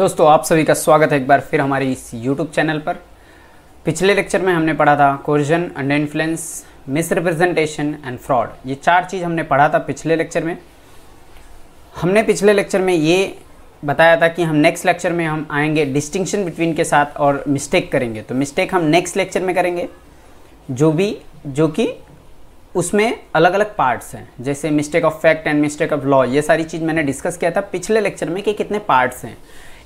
दोस्तों आप सभी का स्वागत है एक बार फिर हमारे इस YouTube चैनल पर पिछले लेक्चर में हमने पढ़ा था coercion under influence misrepresentation and fraud ये चार चीज़ हमने पढ़ा था पिछले लेक्चर में हमने पिछले लेक्चर में ये बताया था कि हम नेक्स्ट लेक्चर में हम आएंगे डिस्टिंक्शन बिटवीन के साथ और मिस्टेक करेंगे तो मिस्टेक हम नेक्स्ट लेक्चर में करेंगे जो भी जो कि उसमें अलग अलग पार्ट्स हैं जैसे mistake of fact and mistake of law ये सारी चीज़ मैंने डिस्कस किया था पिछले लेक्चर में कि कितने पार्ट्स हैं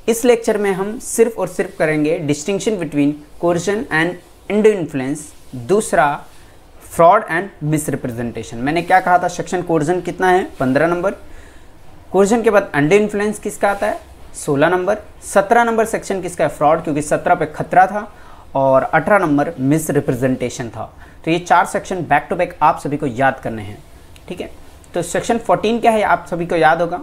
इस लेक्चर में हम सिर्फ और सिर्फ करेंगे distinction between coercion and undue influence दूसरा फ्रॉड एंड मिसरिप्रेजेंटेशन मैंने क्या कहा था सेक्शन कोर्जन कितना है पंद्रह नंबर कोर्जन के बाद अंडो इन्फ्लुएंस किसका आता है सोलह नंबर सत्रह नंबर सेक्शन किसका है फ्रॉड क्योंकि सत्रह पे खतरा था और अठारह नंबर मिसरिप्रेजेंटेशन था तो ये चार सेक्शन बैक टू बैक आप सभी को याद करने हैं ठीक है तो सेक्शन फोर्टीन क्या है आप सभी को याद होगा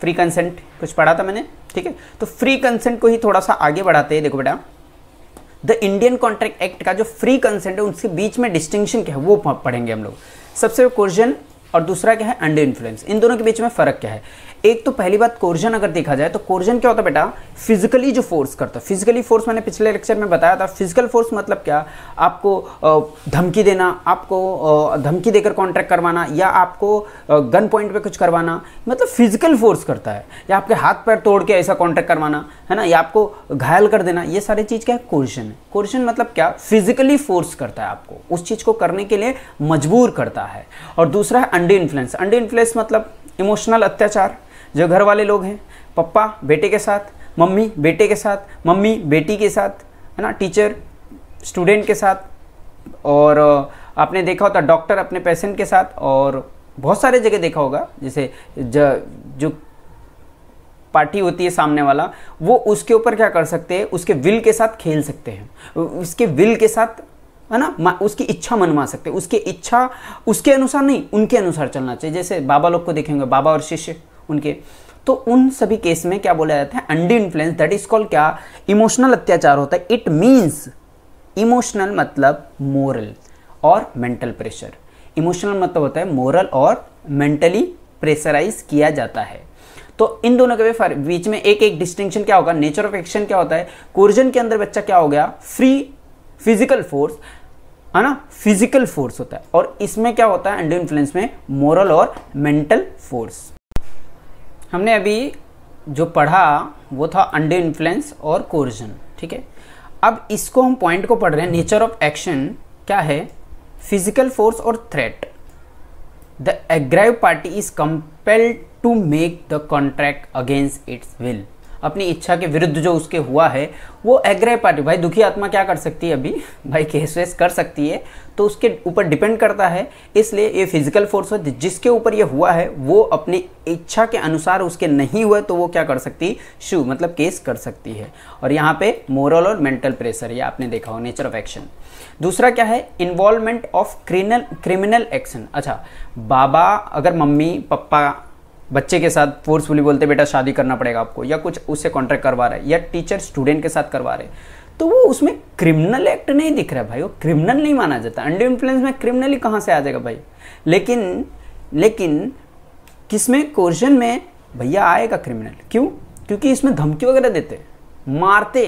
फ्री कंसेंट कुछ पढ़ा था मैंने ठीक है तो फ्री कंसेंट को ही थोड़ा सा आगे बढ़ाते हैं देखो बेटा द इंडियन कॉन्ट्रैक्ट एक्ट का जो फ्री कंसेंट है उसके बीच में डिस्टिंक्शन क्या है वो पढ़ेंगे हम लोग सबसे क्वेश्चन और दूसरा क्या है अंडर इन्फ्लुएंस इन दोनों के बीच में फ़र्क क्या है एक तो पहली बात कोर्जन अगर देखा जाए तो कोर्जन क्या होता है बेटा फिजिकली जो फोर्स करता है फिजिकली फोर्स मैंने पिछले लेक्चर में बताया था फिजिकल फोर्स मतलब क्या आपको धमकी देना आपको धमकी देकर कॉन्ट्रैक्ट करवाना या आपको गन पॉइंट पे कुछ करवाना मतलब फिजिकल फोर्स करता है या आपके हाथ पैर तोड़ के ऐसा कॉन्ट्रैक्ट करवाना है ना या आपको घायल कर देना ये सारी चीज़ क्या है कोर्जन है कोर्जन मतलब क्या फिजिकली फोर्स करता है आपको उस चीज़ को करने के लिए मजबूर करता है और दूसरा है अंडे इन्फ्लुएंस अंडे इन्फ्लुएंस मतलब इमोशनल अत्याचार जो घर वाले लोग हैं पप्पा बेटे के साथ मम्मी बेटे के साथ मम्मी बेटी के साथ है ना टीचर स्टूडेंट के साथ और आपने देखा होता डॉक्टर अपने पेशेंट के साथ और बहुत सारे जगह देखा होगा जैसे ज, जो पार्टी होती है सामने वाला वो उसके ऊपर क्या कर सकते हैं उसके विल के साथ खेल सकते हैं उसके विल के साथ है ना उसकी इच्छा मनवा सकते हैं उसकी इच्छा उसके अनुसार नहीं उनके अनुसार चलना चाहिए जैसे बाबा लोग को देखेंगे बाबा और शिष्य उनके तो उन सभी केस में क्या बोला जाता है undue influence that is called क्या इमोशनल अत्याचार होता है इट मीन्स इमोशनल मतलब मोरल और मेंटल प्रेशर इमोशनल मतलब होता है मोरल और मेंटली प्रेशराइज किया जाता है तो इन दोनों के बीच में एक एक डिस्टिंक्शन क्या होगा नेचर ऑफ एक्शन क्या होता है कोर्जन के अंदर बच्चा क्या हो गया फ्री फिजिकल फोर्स है ना फिजिकल फोर्स होता है और इसमें क्या होता है अंडर इन्फ्लुएंस में मोरल और मेंटल फोर्स हमने अभी जो पढ़ा वो था अंडर इन्फ्लुएंस और कोर्जन ठीक है अब इसको हम पॉइंट को पढ़ रहे हैं नेचर ऑफ एक्शन क्या है फिजिकल फोर्स और threat the aggrieved party is compelled to make the contract against its will अपनी इच्छा के विरुद्ध जो उसके हुआ है वो एग्रह पार्टी भाई दुखी आत्मा क्या कर सकती है अभी भाई केस वेस कर सकती है तो उसके ऊपर डिपेंड करता है इसलिए ये फिजिकल फोर्स है जिसके ऊपर ये हुआ है वो अपनी इच्छा के अनुसार उसके नहीं हुए तो वो क्या कर सकती शू मतलब केस कर सकती है और यहाँ पे मोरल और मेंटल प्रेशर ये आपने देखा हो नेचर ऑफ एक्शन दूसरा क्या है involvement of criminal criminal action अच्छा बाबा अगर मम्मी पप्पा बच्चे के साथ फोर्सफुली बोलते बेटा शादी करना पड़ेगा आपको या कुछ उससे कॉन्ट्रैक्ट करवा रहा है या टीचर स्टूडेंट के साथ करवा रहे तो वो उसमें क्रिमिनल एक्ट नहीं दिख रहा है भाई वो क्रिमिनल नहीं माना जाता अंडर इन्फ्लुएंस में क्रिमिनली कहाँ से आ जाएगा भाई लेकिन लेकिन किसमें क्वेश्चन में भैया आएगा क्रिमिनल क्यों क्योंकि इसमें धमकी वगैरह देते मारते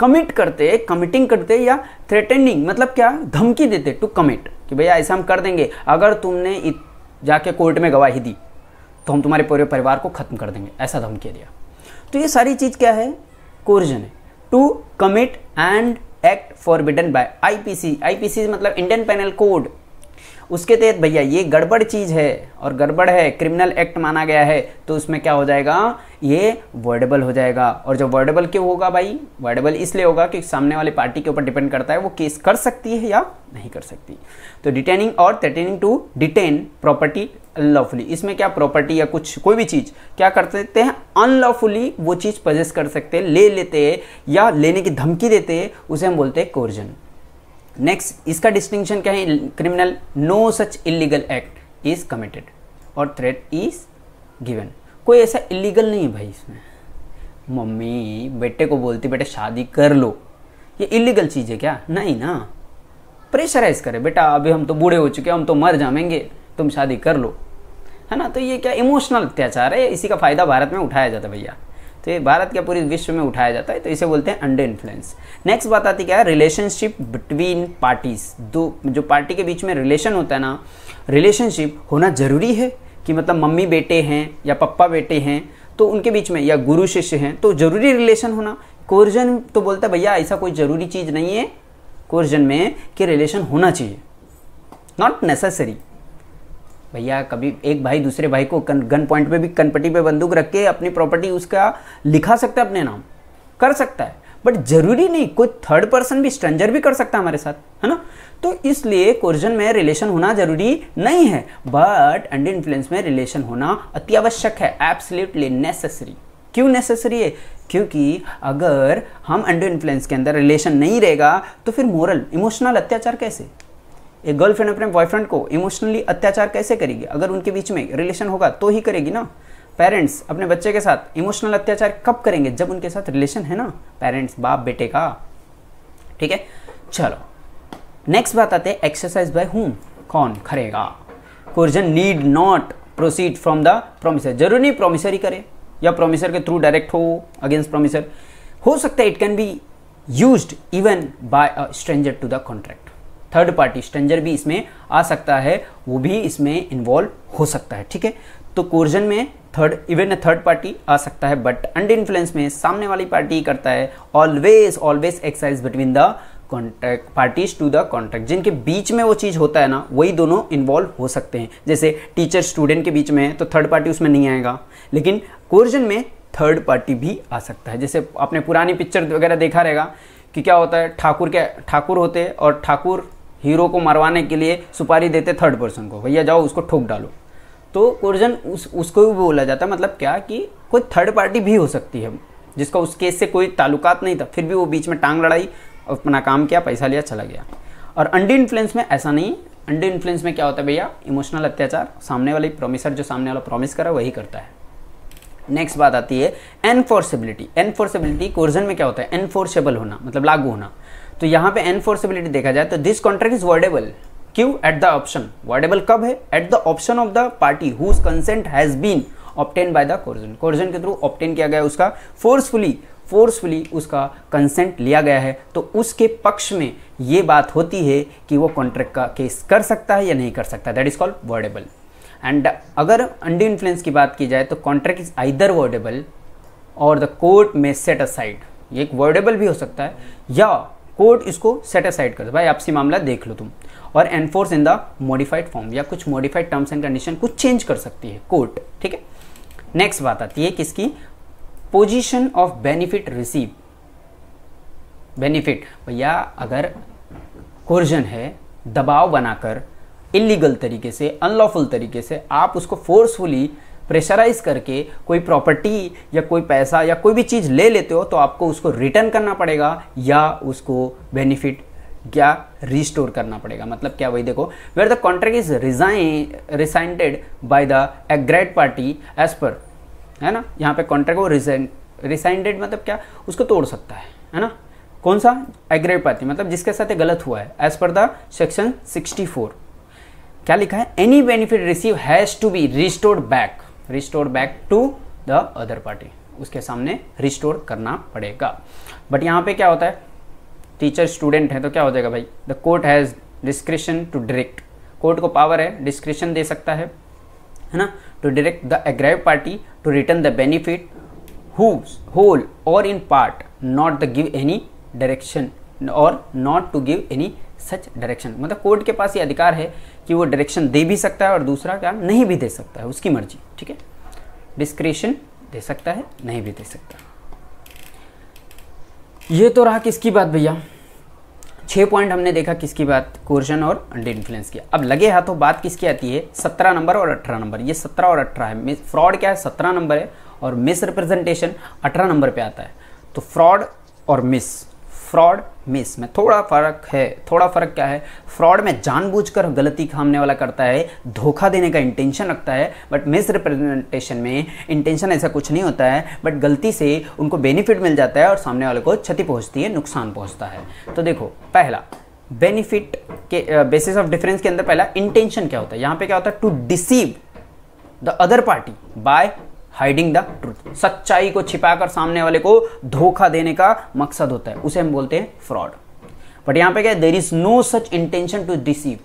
कमिट करते कमिटिंग करते या थ्रेटनिंग मतलब क्या धमकी देते टू कमिट कि भैया ऐसा हम कर देंगे अगर तुमने जाके कोर्ट में गवाही दी तो हम तुम्हारे पूरे परिवार को ख़त्म कर देंगे ऐसा धमकी दिया तो ये सारी चीज़ क्या है कोर्जन है to commit an act forbidden by IPC IPC मतलब इंडियन पेनल कोड उसके तहत भैया ये गड़बड़ चीज़ है और गड़बड़ है क्रिमिनल एक्ट माना गया है तो उसमें क्या हो जाएगा ये वर्डेबल हो जाएगा और जब वर्डेबल क्यों होगा भाई वर्डेबल इसलिए होगा कि सामने वाले पार्टी के ऊपर डिपेंड करता है वो केस कर सकती है या नहीं कर सकती तो डिटेनिंग और threatening to detain property unlawfully इसमें क्या प्रॉपर्टी या कुछ कोई भी चीज़ क्या कर सकते हैं अनलॉफुली वो चीज़ पजेस कर सकते हैं ले लेते हैं या लेने की धमकी देते हैं उसे हम बोलते हैं कोर्जन नेक्स्ट इसका डिस्टिंक्शन क्या है criminal no such illegal act is committed और थ्रेट इज गिवन कोई ऐसा इलीगल नहीं है भाई इसमें मम्मी बेटे को बोलती बेटे शादी कर लो ये इलीगल चीज़ है क्या नहीं ना प्रेशराइज करे बेटा अभी हम तो बूढ़े हो चुके हैं हम तो मर जाएंगे तुम शादी कर लो है ना तो ये क्या इमोशनल अत्याचार है इसी का फ़ायदा भारत में उठाया जाता है भैया तो ये भारत के पूरे विश्व में उठाया जाता है तो इसे बोलते हैं अंडर इन्फ्लुएंस नेक्स्ट बात आती क्या है रिलेशनशिप बिटवीन पार्टीज दो जो पार्टी के बीच में रिलेशन होता है ना रिलेशनशिप होना ज़रूरी है कि मतलब मम्मी बेटे हैं या पप्पा बेटे हैं तो उनके बीच में या गुरु शिष्य हैं तो ज़रूरी रिलेशन होना कोर्जन तो बोलता है भैया ऐसा कोई ज़रूरी चीज़ नहीं है कोर्जन में कि रिलेशन होना चाहिए नॉट नेसेसरी भैया कभी एक भाई दूसरे भाई को गन पॉइंट पे भी कनपट्टी पे बंदूक रख के अपनी प्रॉपर्टी उसका लिखा सकता है अपने नाम कर सकता है बट जरूरी नहीं कोई थर्ड पर्सन भी स्ट्रेंजर भी कर सकता है हमारे साथ है ना तो इसलिए कोर्जन में रिलेशन होना जरूरी नहीं है बट अंडर इन्फ्लुएंस में रिलेशन होना अति आवश्यक है एब्सोल्युटली नेसेसरी क्यों नेसेसरी है क्योंकि अगर हम अंडर इन्फ्लुएंस के अंदर रिलेशन नहीं रहेगा तो फिर मोरल इमोशनल अत्याचार कैसे एक गर्लफ्रेंड अपने बॉयफ्रेंड को इमोशनली अत्याचार कैसे करेगी अगर उनके बीच में रिलेशन होगा तो ही करेगी ना पेरेंट्स अपने बच्चे के साथ इमोशनल अत्याचार कब करेंगे जब उनके साथ रिलेशन है ना पेरेंट्स बाप बेटे का ठीक है चलो नेक्स्ट बात आते हैं एक्सरसाइज बाय होम कौन करेगा coercion need not proceed from the promisor जरूरी नहीं प्रोमिसर ही करे या प्रोमिसर के थ्रू डायरेक्ट हो अगेंस्ट प्रोमिसर हो सकता है it can be use even by a stranger to the contract third party stranger भी इसमें आ सकता है वो भी इसमें इन्वॉल्व हो सकता है ठीक है तो कोर्जन में थर्ड इवन थर्ड पार्टी आ सकता है बट अंडर इन्फ्लुएंस में सामने वाली पार्टी करता है always always exercise between the contract parties to the contract जिनके बीच में वो चीज़ होता है ना वही दोनों इन्वॉल्व हो सकते हैं जैसे टीचर स्टूडेंट के बीच में है तो थर्ड पार्टी उसमें नहीं आएगा लेकिन कोर्जन में थर्ड पार्टी भी आ सकता है जैसे आपने पुरानी पिक्चर वगैरह देखा रहेगा कि क्या होता है ठाकुर के ठाकुर होते हैं और ठाकुर हीरो को मरवाने के लिए सुपारी देते थर्ड पर्सन को भैया जाओ उसको ठोक डालो तो कोर्जन उस उसको भी बोला जाता है मतलब क्या कि कोई थर्ड पार्टी भी हो सकती है जिसका उस केस से कोई ताल्लुकात नहीं था फिर भी वो बीच में टांग लड़ाई अपना काम किया पैसा लिया चला गया और अंडी इन्फ्लुएंस में ऐसा नहीं है इन्फ्लुएंस में क्या होता है भैया इमोशनल अत्याचार सामने वाले प्रोमिसर जो सामने वाला प्रोमिस करा वही करता है नेक्स्ट बात आती है एनफोर्सेबिलिटी एनफोर्सेबिलिटी कोर्जन में क्या होता है एनफोर्सेबल होना मतलब लागू होना तो यहाँ पे एनफोर्सेबिलिटी देखा जाए तो दिस कॉन्ट्रैक्ट इज वर्डेबल क्यू एट द ऑप्शन वर्डेबल कब है at the option of the party whose consent has been obtained by the coercion coercion के थ्रू ऑप्टेन किया गया उसका फोर्सफुली फोर्सफुली उसका कंसेंट लिया गया है तो उसके पक्ष में ये बात होती है कि वो कॉन्ट्रैक्ट का केस कर सकता है या नहीं कर सकता that is called voidable and अगर अंडी इन्फ्लुएंस की बात की जाए तो कॉन्ट्रैक्ट इज आइदर वर्डेबल और द कोर्ट में सेट असाइड ये एक वर्डेबल भी हो सकता है या कोर्ट इसको सेटिसाइड कर भाई आपसी मामला देख लो तुम और enforce in the modified form या कुछ मॉडिफाइड टर्म्स एंड कंडीशन कुछ चेंज कर सकती है कोर्ट ठीक है नेक्स्ट बात आती है किसकी position of benefit receive benefit भैया अगर कोर्जन है दबाव बनाकर इलीगल तरीके से अनलॉफुल तरीके से आप उसको फोर्सफुली प्रेशराइज करके कोई प्रॉपर्टी या कोई पैसा या कोई भी चीज़ ले लेते हो तो आपको उसको रिटर्न करना पड़ेगा या उसको बेनिफिट क्या रिस्टोर करना पड़ेगा मतलब क्या वही देखो where the contract is resign rescinded by the aggrieved party as पर है ना यहाँ पे कॉन्ट्रैक्ट वो रिजाइन रिसाइंटेड मतलब क्या उसको तोड़ सकता है है ना कौन सा एग्रेड पार्टी मतलब जिसके साथ ये गलत हुआ है as per the section four क्या लिखा है any benefit receive has to be restored back restore back to the other party उसके सामने रिस्टोर करना पड़ेगा बट यहाँ पे क्या होता है टीचर स्टूडेंट है तो क्या हो जाएगा भाई the court has discretion to direct court को पावर है डिस्क्रिप्शन दे सकता है है ना to direct the aggrieved party to return the benefit whole और in part not the give any direction और not to give any such direction मतलब कोर्ट के पास ये अधिकार है कि वो डायरेक्शन दे भी सकता है और दूसरा क्या नहीं भी दे सकता है उसकी मर्जी ठीक है डिस्क्रिशन दे सकता है नहीं भी दे सकता ये तो रहा किसकी बात भैया छः पॉइंट हमने देखा किसकी बात कोर्जन और अंडर इन्फ्लुएंस की अब लगे हाथों बात किसकी आती है सत्रह नंबर और अठारह नंबर ये सत्रह और अठारह है फ्रॉड क्या है सत्रह नंबर है और मिस रिप्रेजेंटेशन अठारह नंबर पे आता है तो फ्रॉड और मिस फ्रॉड मिस में थोड़ा फर्क है थोड़ा फर्क क्या है फ्रॉड में जानबूझकर गलती खामने वाला करता है धोखा देने का इंटेंशन रखता है बट मिस रिप्रेजेंटेशन में इंटेंशन ऐसा कुछ नहीं होता है बट गलती से उनको बेनिफिट मिल जाता है और सामने वाले को क्षति पहुंचती है नुकसान पहुंचता है तो देखो पहला बेनिफिट के बेसिस ऑफ डिफरेंस के अंदर पहला इंटेंशन क्या होता है यहाँ पे क्या होता है to deceive the other party by hiding the truth सच्चाई को छिपाकर सामने वाले को धोखा देने का मकसद होता है उसे हम बोलते हैं फ्रॉड बट यहां पे क्या there is no such intention to receive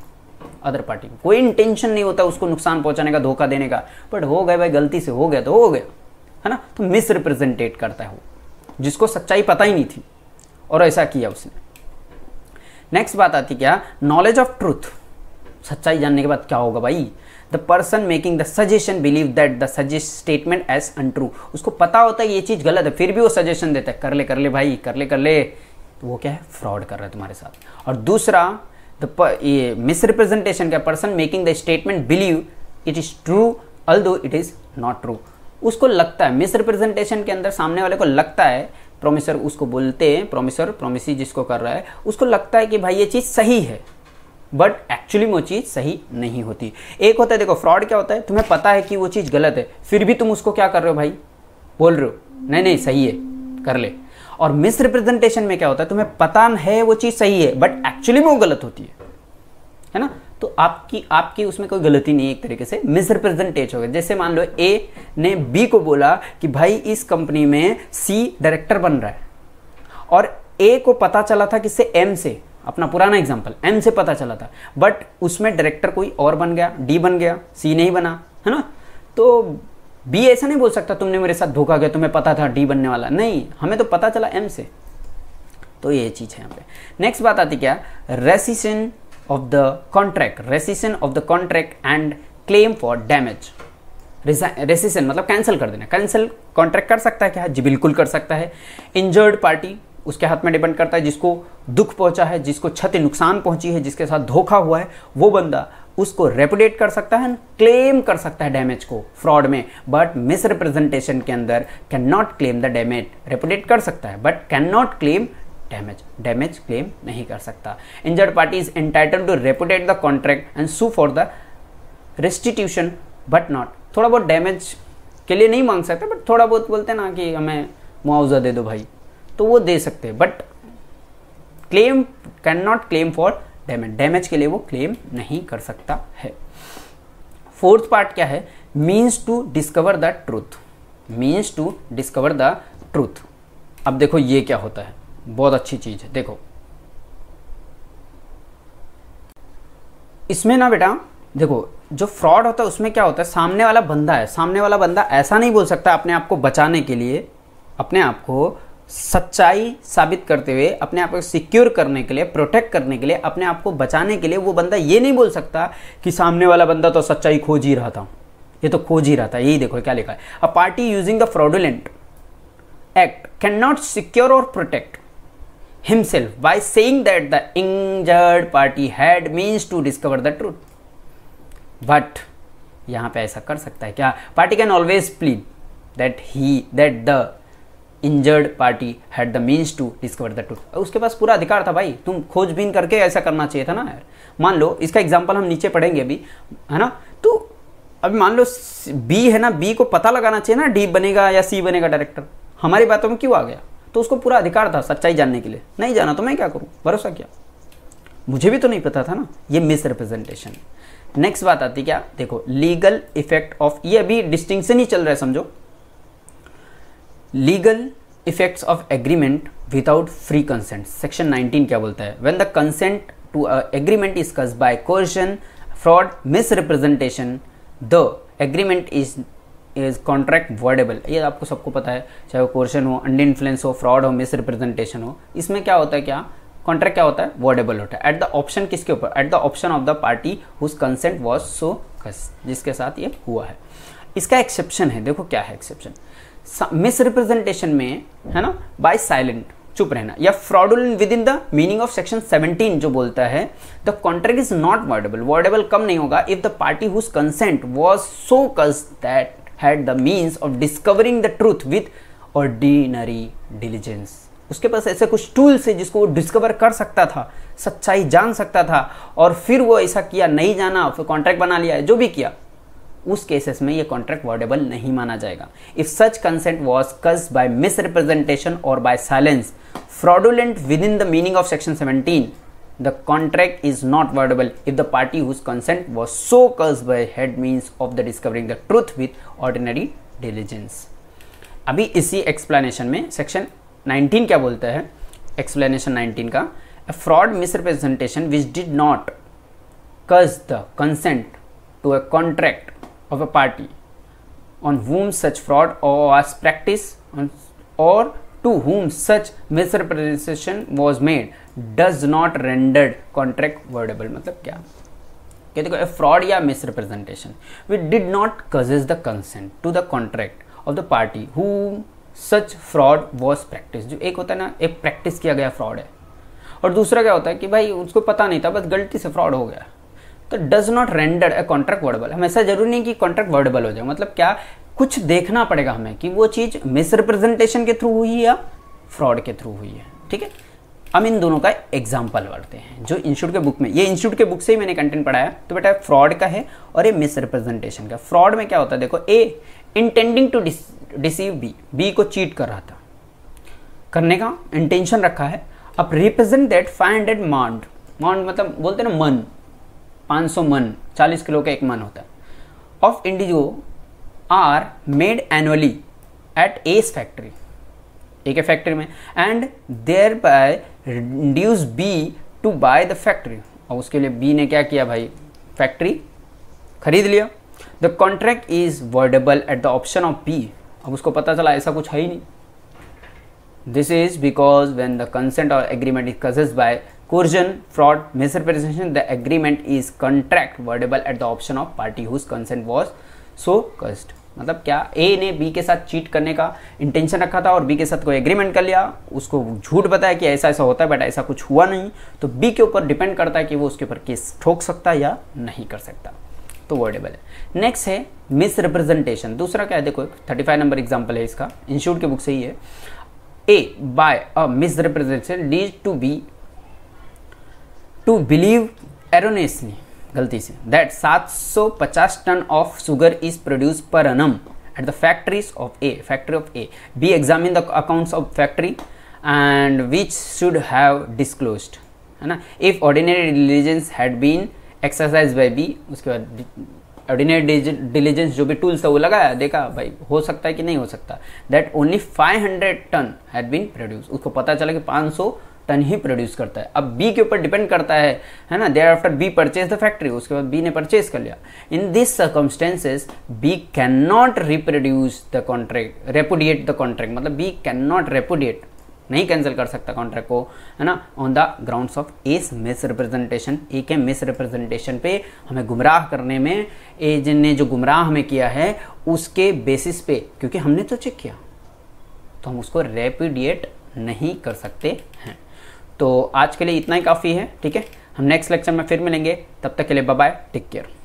other party कोई इंटेंशन नहीं होता उसको नुकसान पहुंचाने का धोखा देने का बट हो गए भाई गलती से हो गया तो हो गया है ना तो मिसरिप्रेजेंटेट करता है वो जिसको सच्चाई पता ही नहीं थी और ऐसा किया उसने नेक्स्ट बात आती क्या नॉलेज ऑफ ट्रूथ सच्चाई जानने के बाद क्या होगा भाई the person making the suggestion believe that the suggest statement as untrue उसको पता होता है ये चीज़ गलत है फिर भी वो सजेशन देता है कर ले कर ले भाई कर ले कर ले तो वो क्या है फ्रॉड कर रहा है तुम्हारे साथ और दूसरा द ये मिसरिप्रेजेंटेशन का person making the statement believe it is true although it is not true उसको लगता है मिसरिप्रेजेंटेशन के अंदर सामने वाले को लगता है प्रोमिसर उसको बोलते हैं प्रोमिसर प्रोमिसी जिसको कर रहा है उसको लगता है कि भाई ये चीज़ सही है बट एक्चुअली वो चीज़ सही नहीं होती एक होता है देखो फ्रॉड क्या होता है तुम्हें पता है कि वो चीज़ गलत है फिर भी तुम उसको क्या कर रहे हो भाई बोल रहे हो नहीं नहीं सही है कर ले और मिस रिप्रेजेंटेशन में क्या होता है तुम्हें पता है वो चीज़ सही है बट एक्चुअली में वो गलत होती है है ना तो आपकी आपकी उसमें कोई गलती नहीं एक तरीके से मिस हो गया जैसे मान लो ए ने बी को बोला कि भाई इस कंपनी में सी डायरेक्टर बन रहा है और ए को पता चला था किससे एम से अपना पुराना एग्जाम्पल एम से पता चला था बट उसमें डायरेक्टर कोई और बन गया डी बन गया सी नहीं बना है ना तो बी ऐसा नहीं बोल सकता तुमने मेरे साथ धोखा किया तुम्हें पता था डी बनने वाला नहीं हमें तो पता चला एम से तो ये चीज़ है यहाँ पे नेक्स्ट बात आती क्या rescission of the contract rescission of the contract and claim for damage rescission मतलब कैंसिल कर देना कैंसिल कॉन्ट्रैक्ट कर सकता है क्या जी बिल्कुल कर सकता है इंजर्ड पार्टी उसके हाथ में डिपेंड करता है जिसको दुख पहुंचा है जिसको क्षति नुकसान पहुंची है जिसके साथ धोखा हुआ है वो बंदा उसको रेपुडेट कर सकता है क्लेम कर सकता है डैमेज को फ्रॉड में बट मिसरिप्रेजेंटेशन के अंदर can not claim the damage repudiate कर सकता है but can not claim damage damage claim नहीं कर सकता injured party is entitle to repudiate the contract and sue for the restitution but not थोड़ा बहुत डैमेज के लिए नहीं मांग सकते बट थोड़ा बहुत बोलते हैं ना कि हमें मुआवजा दे दो भाई तो वो दे सकते हैं but claim can not claim for damage damage के लिए वो क्लेम नहीं कर सकता है फोर्थ पार्ट क्या है means to discover the truth means to discover the truth अब देखो ये क्या होता है बहुत अच्छी चीज़ है देखो इसमें ना बेटा देखो जो फ्रॉड होता है उसमें क्या होता है सामने वाला बंदा है सामने वाला बंदा ऐसा नहीं बोल सकता अपने आप को बचाने के लिए अपने आप को सच्चाई साबित करते हुए अपने आप को सिक्योर करने के लिए प्रोटेक्ट करने के लिए अपने आप को बचाने के लिए वो बंदा ये नहीं बोल सकता कि सामने वाला बंदा तो सच्चाई खोज ही रहा था ये तो खोज ही रहा था यही देखो क्या लिखा है a party using the fraudulent act can not secure और protect himself by saying that the injured party had means to discover the truth but यहां पे ऐसा कर सकता है क्या party can always plead that he that the injured party had the means to discover the truth उसके पास पूरा अधिकार था भाई तुम खोजबीन करके ऐसा करना चाहिए था ना यार मान लो इसका एग्जाम्पल हम नीचे पढ़ेंगे अभी है ना तो अभी मान लो बी है ना बी को पता लगाना चाहिए ना डी बनेगा या सी बनेगा डायरेक्टर हमारी बातों में क्यों आ गया तो उसको पूरा अधिकार था सच्चाई जानने के लिए नहीं जाना तो मैं क्या करूँ भरोसा क्या मुझे भी तो नहीं पता था ना ये मिस रिप्रेजेंटेशन नेक्स्ट बात आती क्या देखो लीगल इफेक्ट ऑफ ये अभी डिस्टिंक्शन ही चल रहा है समझो legal effects of agreement without free consent section nineteen क्या बोलता है when the consent to agreement is caused by coercion fraud misrepresentation the agreement is is contract voidable ये आपको सबको पता है चाहे वो कोर्शन हो अंड इन्फ्लुएंस हो फ्रॉड हो मिस रिप्रेजेंटेशन हो इसमें क्या होता है क्या कॉन्ट्रैक्ट क्या होता है वर्डेबल होता है एट द ऑप्शन किसके ऊपर at the option of the party whose consent was so caused जिसके साथ ये हुआ है इसका एक्सेप्शन है देखो क्या है एक्सेप्शन मिस रिप्रेजेंटेशन में है ना बाय साइलेंट चुप रहना या fraud within the meaning of section 17 जो बोलता है the contract is not voidable voidable कम नहीं होगा if the party whose consent was so caused that had the means of discovering the truth with ordinary diligence उसके पास ऐसे कुछ टूल्स है जिसको वो डिस्कवर कर सकता था सच्चाई जान सकता था और फिर वो ऐसा किया नहीं जाना फिर कॉन्ट्रैक्ट बना लिया जो भी किया उस केसेस में ये कॉन्ट्रैक्ट वर्डेबल नहीं माना जाएगा if such consent was caused by misrepresentation और by silence fraudulent within the meaning of section seventeen the contract is not voidable if the party whose consent was so caused by had means of the discovering the truth with ordinary diligence अभी इसी explanation में section 19 क्या बोलता है explanation 19 का fraud misrepresentation which did not cause the consent to a contract of a party on whom such fraud was practiced or to whom such misrepresentation was made does not render contract voidable मतलब क्या कि देखो fraud या misrepresentation we did not causes the consent to the contract of the party who such fraud was practice जो एक होता है ना एक प्रैक्टिस किया गया फ्रॉड है और दूसरा क्या होता है कि भाई उसको पता नहीं था बस गलती से फ्रॉड हो गया तो does not render a contract voidable हम ऐसा जरूरी नहीं कि कॉन्ट्रैक्ट वर्डबल हो जाए मतलब क्या कुछ देखना पड़ेगा हमें कि वो चीज़ मिसरिप्रेजेंटेशन के थ्रू हुई या फ्रॉड के थ्रू हुई है ठीक है हम इन दोनों का एग्जाम्पल पढ़ते हैं जो इंस्टीट्यूट के बुक में ये इंस्टीट्यूट के बुक से ही मैंने कंटेंट पढ़ाया तो बेटा फ्रॉड का है और ये मिसरिप्रेजेंटेशन का फ्रॉड में क्या होता है देखो A intending to deceive B B को चीट कर रहा था करने का इंटेंशन रखा है अब represent that five hundred maund maund मतलब बोलते ना मन 500 मन 40 किलो का एक मन होता है of indigo are made annually at S factory एक फैक्ट्री में and thereby reduce B to buy the factory और उसके लिए बी ने क्या किया भाई फैक्ट्री खरीद लिया the contract is voidable at the option of B अब उसको पता चला ऐसा कुछ है ही नहीं this is because when the consent और agreement is caused by coercion fraud misrepresentation the agreement is contract voidable at the option of party whose consent was so caused मतलब क्या ए ने बी के साथ चीट करने का इंटेंशन रखा था और बी के साथ कोई एग्रीमेंट कर लिया उसको झूठ बताया कि ऐसा ऐसा होता है बट ऐसा कुछ हुआ नहीं तो बी के ऊपर डिपेंड करता है कि वो उसके ऊपर केस ठोक सकता है या नहीं कर सकता तो वर्डेबल है नेक्स्ट है मिसरिप्रेजेंटेशन दूसरा क्या है देखो थर्टी फाइव नंबर एग्जाम्पल है इसका इंस्टीट्यूट की बुक से ही है A by a mislead to B to believe erroneously गलती से that 750 ton of sugar is produce per annum at the factories of A factory of A B examine the accounts of factory and which should have disclose है ना if ordinary diligence had been exercise by B उसके बाद ordinary diligence जो भी tools था वो लगाया देखा भाई हो सकता है कि नहीं हो सकता that only 500 ton had been produce उसको पता चला कि 500 टन ही प्रोड्यूस करता है अब बी के ऊपर डिपेंड करता है है ना there after B purchase the factory उसके बाद बी ने परचेज कर लिया in this circumstances B can not reproduce the contract repudiate the contract मतलब बी कैन नॉट रेपुडिएट नहीं कैंसिल कर सकता कॉन्ट्रैक्ट को है ना on the grounds of S misrepresentation A के मिस रिप्रेजेंटेशन पे हमें गुमराह करने में ए जिन ने जो गुमराह हमें किया है उसके बेसिस पे क्योंकि हमने तो चेक किया तो हम उसको रेपिडिएट नहीं कर सकते हैं तो आज के लिए इतना ही काफ़ी है ठीक है हम नेक्स्ट लेक्चर में फिर मिलेंगे तब तक के लिए बाय टेक केयर